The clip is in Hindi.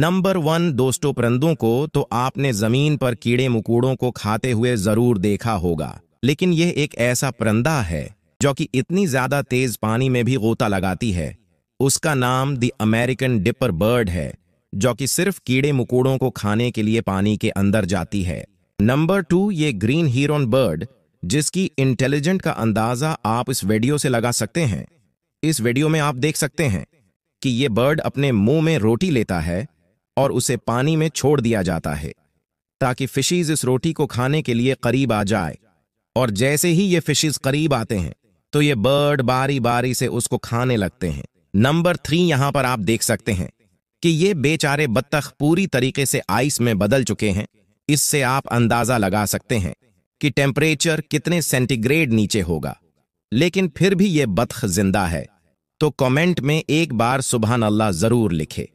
नंबर वन दोस्तों परंदों को तो आपने जमीन पर कीड़े मकोड़ों को खाते हुए जरूर देखा होगा लेकिन यह एक ऐसा परंदा है जो कि इतनी ज्यादा तेज पानी में भी गोता लगाती है उसका नाम द अमेरिकन डिपर बर्ड है जो कि सिर्फ कीड़े मकोड़ों को खाने के लिए पानी के अंदर जाती है नंबर टू ये ग्रीन हीरोन बर्ड जिसकी इंटेलिजेंट का अंदाजा आप इस वीडियो से लगा सकते हैं इस वीडियो में आप देख सकते हैं कि ये बर्ड अपने मुंह में रोटी लेता है और उसे पानी में छोड़ दिया जाता है ताकि फिशीज इस रोटी को खाने के लिए करीब आ जाए और जैसे ही ये फिशीज करीब आते हैं तो ये बर्ड बारी बारी से उसको खाने लगते हैं नंबर थ्री यहां पर आप देख सकते हैं कि ये बेचारे बत्तख पूरी तरीके से आइस में बदल चुके हैं इससे आप अंदाजा लगा सकते हैं कि टेम्परेचर कितने सेंटीग्रेड नीचे होगा लेकिन फिर भी ये बत्ख जिंदा है तो कमेंट में एक बार सुबह अल्लाह जरूर लिखे